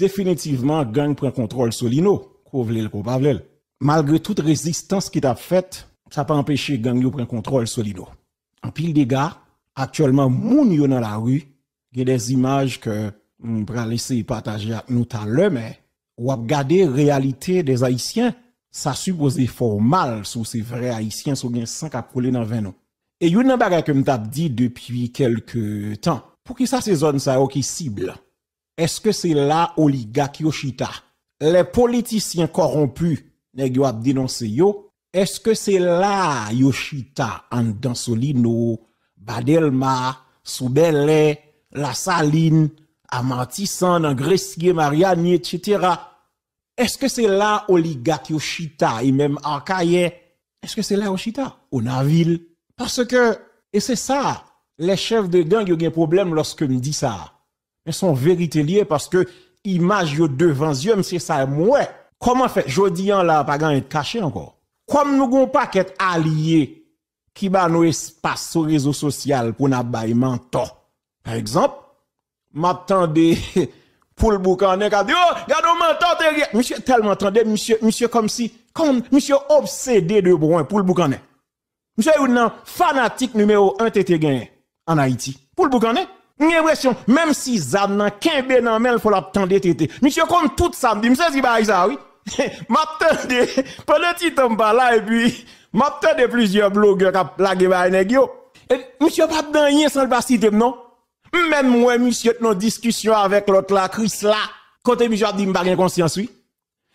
Definitivman gang pren kontrol sou lino, kou vlel pou pavlel. Malgre tout rezistans ki tap fèt, sa pa empèche gang yo pren kontrol sou lino. An pil dega, aktyolman moun yo nan la ru, gen des imaj ke m pralese pataje ak nou talemè, wap gade realite de zayisyen, sa supose formal sou se vre zayisyen sou gen sank ap kole nan ven nou. E yon nan baga ke m tap di depi kelke tan, pou ki sa se zon sa yo oh, ki sibla. Eske se la oligak Yoshita? Le politisyen korompu ne gyo ap denonse yo? Eske se la Yoshita? An dan soli nou, Badelma, Soubele, La Saline, Amantisan, Angresye, Mariani, etc. Eske se la oligak Yoshita? I menm ankayen, eske se la Yoshita? Ou nan vil? Parce ke, e se sa, le chef de gang yo gen problem loske mi di sa. Men son verite liye paske imaj yo devan ziyem se sa mwè. Koman fe? Jodi yon la pa gan yon kache anko. Koman nou gon pa ket aliye ki ba nou espase sou rezo sosyal pou nan baye mantan. Per exemple, matande pou l'boukande oh, kade yo, gado mantan te gen. Monsye tel matande, monsye kom si, kom monsye obsede de bon pou l'boukande. Monsye yon nan fanatik numeo 1 tete gen an Haiti pou l'boukande. J'ai l'impression, même si Zam n'a qu'un bénamel, il faut l'attendre tété. Monsieur, comme tout ça, monsieur c'est qui ça, oui. m'attendre pendant petit temps par là, et puis, m'attendre plusieurs blogueurs qui ont plagué monsieur et Monsieur, pas de rien sans le pas citer, non? Même moi, monsieur, nos discussion avec l'autre là, Chris là, côté monsieur, je dis, je conscience, oui.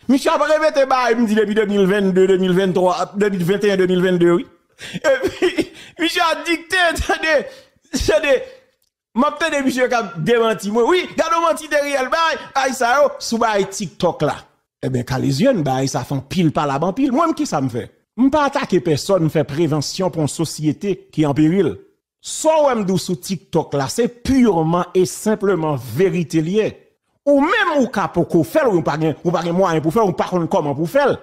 Monsieur, de répété, bah, il me dit depuis 2022, 2023, 2021, 2022, oui. Et puis, monsieur a dicté, attendez, des Mwen pte de bich yo kam demanti mwen. Oui, gado manti deri el bay, ay sa yo sou bay TikTok la. E ben kalizyon bay, sa fan pil palaban pil. Mwen ke sa mwen fe? Mwen pa ata ke person mwen fe prevensyon pon sosyete ki yon piwil. So wèm dou sou TikTok la, se pureman e simplement verite liye. Ou mèm ou kapo kou fel, ou mwen pa gen mwen pou fel, ou mwen pa gen koman pou fel.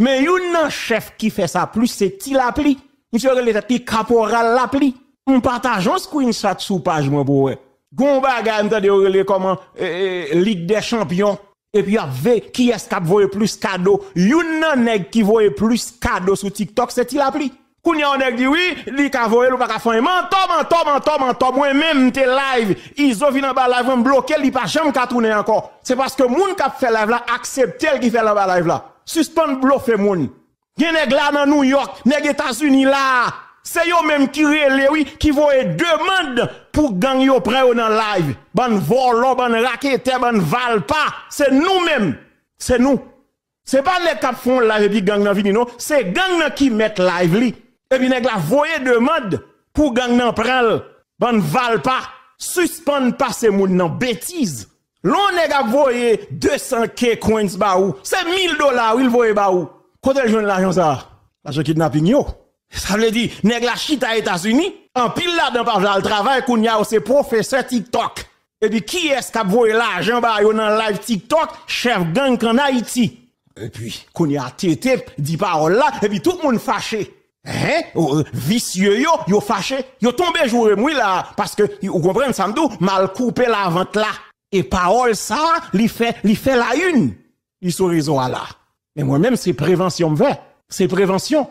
Men yon nan chef ki fe sa pli, se ti la pli? Mwen se yo gen le te pi kapo ral la pli? on partage un screenshot sous page moi pour Gon bagay m'ta de relé comment eh, eh, Ligue des Champions et puis avait qui est qui voye plus cadeau Youn nan nèg qui voyait plus cadeau sur TikTok c'est il appli Koun on nèg dit oui li ka voyé ou pas ka faire manto manto manto manto moi même t'es live vu vin en bas live bloqué li pas jamais ka tourner encore c'est parce que moun kap fait live là accepter qui fait en bas live là suspend bloke moun Gen nèg là dans New York nèg États-Unis là Se yo menm ki re lewi ki voye demad pou gang yo pre ou nan live. Ban volo, ban rakete, ban val pa. Se nou menm. Se nou. Se ban le tap fon la epi gang nan vini nou. Se gang nan ki met live li. Ebi neg la voye demad pou gang nan prel. Ban val pa. Suspon pa se moun nan betiz. Lon neg a voye 200k coins ba ou. Se 1000 dola ou il voye ba ou. Kote joun l'ajon sa? Lajon ki dna pinyo. Ça veut dire, nèg la chita à États-Unis, en pile là dans le travail qu'on y a c'est professeur TikTok. Et puis qui est-ce qui a voué l'argent dans live TikTok, chef gang en Haïti. Et puis qu'on y a tété dit parole là et puis tout le monde fâché. Hein? Oh, euh, vicieux yo, yo fâché, yo tombé jour et là parce que vous comprenez ça mal coupé la vente là et parole ça, li fait li fait la une. Ils sont raison là. Mais moi-même c'est prévention me C'est prévention.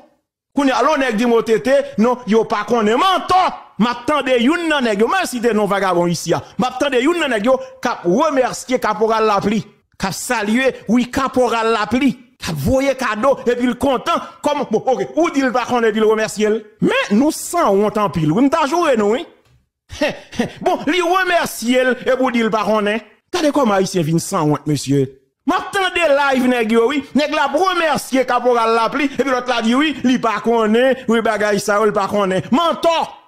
Kounye ya l'on nèg di motete, non, yo pa konnen menton. M'attendez youn nan nèg yo, même si non vagabond ici ya. Hein, M'attendez youn nan nèg yo k'ap remercier caporal Lapli, k'ap saluer oui caporal Lapli, k'ap voye cadeau et puis le content comme bon, OK, ou dit le pa konnen puis le remercier. Mais nous sans honte en pile. ou m'ta joué nous, oui. bon, li remercier et pour dire le pa konnen. Hein. Regardez comme haïtien vin sans honte monsieur de live nèg yo oui, nèg la remercier caporal la pli et puis l'autre la dit oui, li pas konnen oui bagay sa ou pa konnen Mentor.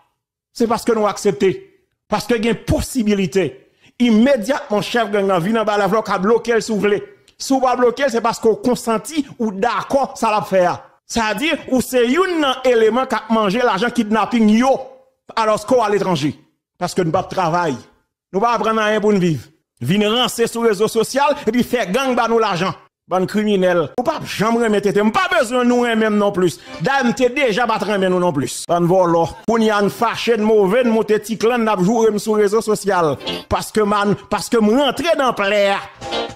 C'est parce que nous accepté. Parce que y a une possibilité. Immédiatement chef gang en vin en bas la vlog a bloquer. le souvlé. Sou pas bloqué, c'est parce qu'on consenti ou d'accord ça l'a faire. Ça à dire ou c'est un élément qui a mangé l'argent kidnapping yo alors qu'on à l'étranger parce que nous pas travail. Nous pas apprendre rien pour nous vivre. Vinerans se sou rezo sosyal, ri fe gang ba nou l'ajan. ban kriminel. Ou pap, jan mwen mwen tete. Mwen pa bezon nou mwen mwen non plus. Dan mwen tete deja batran mwen nou non plus. Ban volor, pou ni an fache, mwen mwen mwen tete, klan nabjou mwen sou rezon sosyal. Paske man, paske mwen rentre nan pler,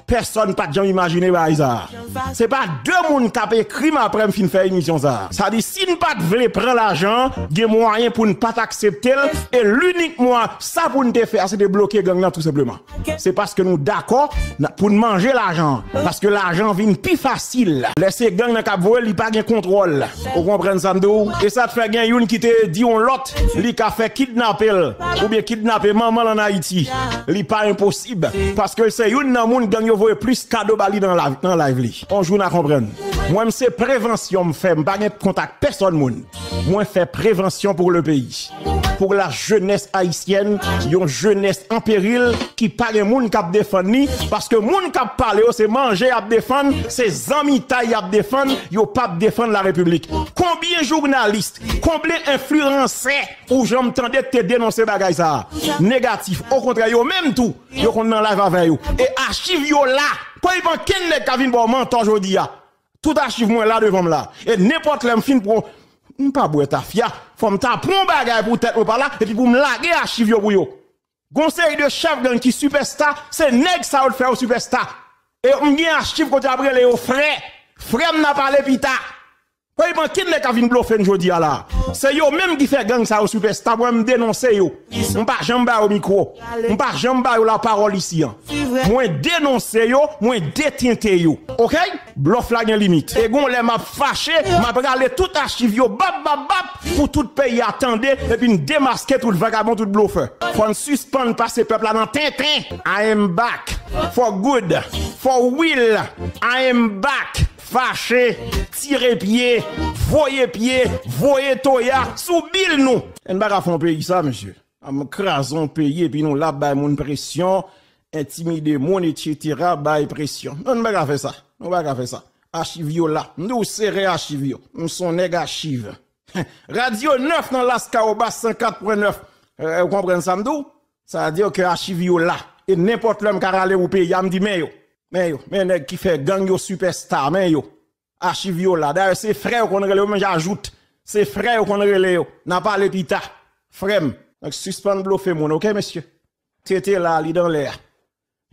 person pat jan mwen imajine va a izar. Se pa, demoun kapè krim aprem fin fè imisyon za. Sa di, si mwen pat vle pren l'ajan, gen mwen ayen pou mwen pat akseptel, e l'unik mwen sa pou mwen te fè, a se de bloke gangna tout sepleman. Se paske nou dako pou mwen manje l'ajan. Pas l'argent une plus facile. Laisser gang dans cap il pas de contrôle. Vous comprenez ça Et ça te fait gain une qui te dit on l'autre, qui a fait kidnapper ou bien kidnapper maman en Haïti. Li pas impossible parce que c'est une nan monde gang voye plus cadeau bali dans la dans la li. On joue na comprendre. Moi c'est prévention me fait, pas contact personne moun. Moi fait prévention pour le pays pour la jeunesse haïtienne, une jeunesse en péril qui parle moun cap défendre parce que moun cap parlé, c'est manger à défendre, c'est amis taille à défendre, yo pas défendre la République. Combien journalistes, combien influenceurs ou j'entendais te dénoncer bagay ça négatif. Au contraire, yo même tout, yo qu'on en live avec yo et archive yo là. Quoi y ken le kavin bon menton jodi Tout archive est là devant là et n'importe l'homme fin pour Mpa bwe ta fya, fom ta prou bagay pou tèt wè pala, eti pou m lage a chiv yo bou yo. Gon se yi de chav gen ki supesta, se neg sa wè fè ou supesta. E yon gen a chiv konti apre le yo fre, fre m na pale pita. Oye man, kin ne kavine blofe njodi ala? Se yo menm ki fe gang sa ou supe, sta mwen m denonse yo. M pa jemba yo mikro. M pa jemba yo la parol isi an. Mwen denonse yo, mwen detinte yo. Ok? Blof la gen limit. E goun le m ap fache, m ap gale tout achiv yo. Bop, bop, bop! Fou tout peyi atende, epi m demaske tout vagabon tout blofe. Fon suspande pa se pepla nan ten, ten. I am back. For good. For will. I am back. I am back. fâché, tiré pied, voyez pied, voyer toya, soubile nous. On va pas pays ça, monsieur. On crason pays, puis nous là, bah, mon pression, intimider mon, etc., bah, pression. On ne fait pas faire ça. On va pas faire ça. Archivio là. Nous serons archivio. Nous sommes nèg Radio 9 dans l'Ascaoba 54.9. Euh, vous comprenez ça, m'dou? Ça veut dire que archivio là. Et n'importe l'homme qui a allé au pays, il me dit, mais Men yo, men yo, ki fe gang yo superstar, men yo. Achivyo la, da se frey yo kon rele yo, men janjout. Se frey yo kon rele yo, nan pa le pita. Frem, nan ki suspend blo fe moun, ok mesye? Tete la, li dan le a.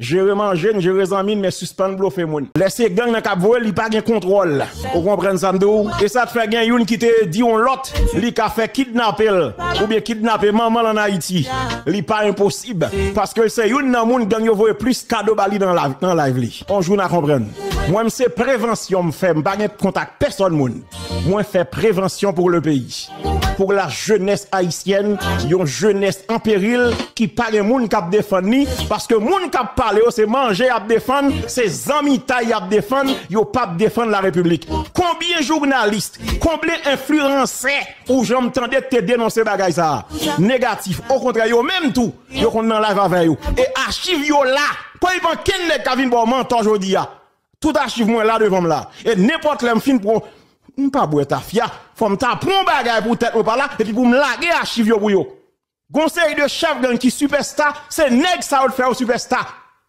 Je remange, je mine, mais suspens de fait moun. Laissez gang dans Cap Voile, il pas gain contrôle. Vous comprenez ça ndou? Et ça te fait gain une qui te dit on l'autre, li ka fait kidnapper ou bien kidnapper maman en Haïti. Li pas impossible parce que c'est youn nan moun gang yo plus cadeau bali dans la dans live li. On joue comprendre. Moi, c'est prévention, je fais, ne contact personne. Moun. Moi, je fais prévention pour le pays. Pour la jeunesse haïtienne, une jeunesse en péril qui parle moun cap défendre parce que moun qui parle c'est manger à défendre, c'est amis taille à défendre, yo pas défendre la République. Combien journalistes, combien influencés ou j'entendais te dénoncer bagay ça négatif. Au contraire, yo même tout, yo qu'on en live avec yo et archive yo là. Pas y ken le kavin bon aujourd'hui Tout a chiv mwen la devon m la. E nepot lem fin pou m pa bwe ta fya. Ah. Fom ta pou m bagay pou tet m pala. E pi pou m la ge a chiv yo bou yo. Gon se yi de chav gen ki supe sta. Se neg sa wot fya ou supe sta.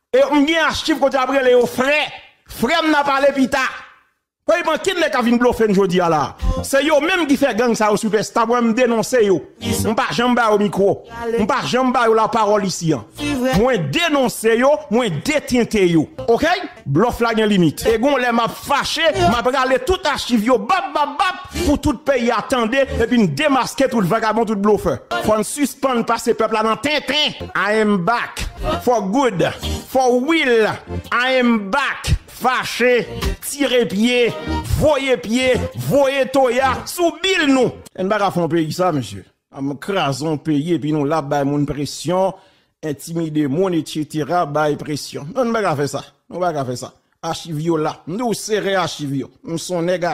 E m gen a chiv konti apre le yo fre. Fre m na pale pi ta. Oye, mwen kin lè kavin blofen jodi ala? Se yo mèm ki fè gang sa ou supe, sta mwen m denonse yo. Mwen pa jemba yo mikro. Mwen pa jemba yo la parol isi an. Mwen denonse yo, mwen detinte yo. Ok? Blof la gen limit. Egon lè m ap fache, m ap gale tout achiv yo, bop bop bop, pou tout peyi atende, epi m demaske tout vakabon tout blofe. Fwa n suspande pa se pepl la nan ten ten. I am back. For good. For will. I am back. fâché, tiré pied, voyé pied, voyé toya, soubile nous. On ne pas pays ça, monsieur. On crason pays, puis nous là, bah, mon pression, intimider mon, etc., bah, pression. On ne pas faire ça. On ne pas faire ça. Archivio là. Nous serré archivio. Nous sommes nèg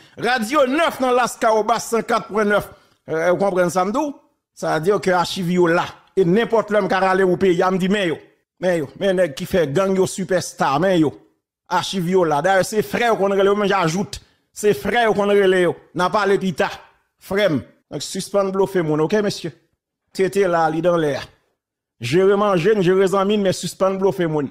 Radio 9 dans l'Ascaoba 104.9. Euh, vous comprenez ça, m'dou? Ça veut dire que archivio là. Et n'importe l'homme qui a allé au pays, il me dit, mais mais yo, mais nèg qui fait gang yo superstar, mais yo. Archive yo là. D'ailleurs, c'est frère qu'on relève, mais j'ajoute. C'est frère qu'on relève yo. N'a pas l'épita. Frem. Donc suspend bluffé mon, OK monsieur. Tété là, li dans l'air. Je remangé, je résamine, mais suspend bluffé mon.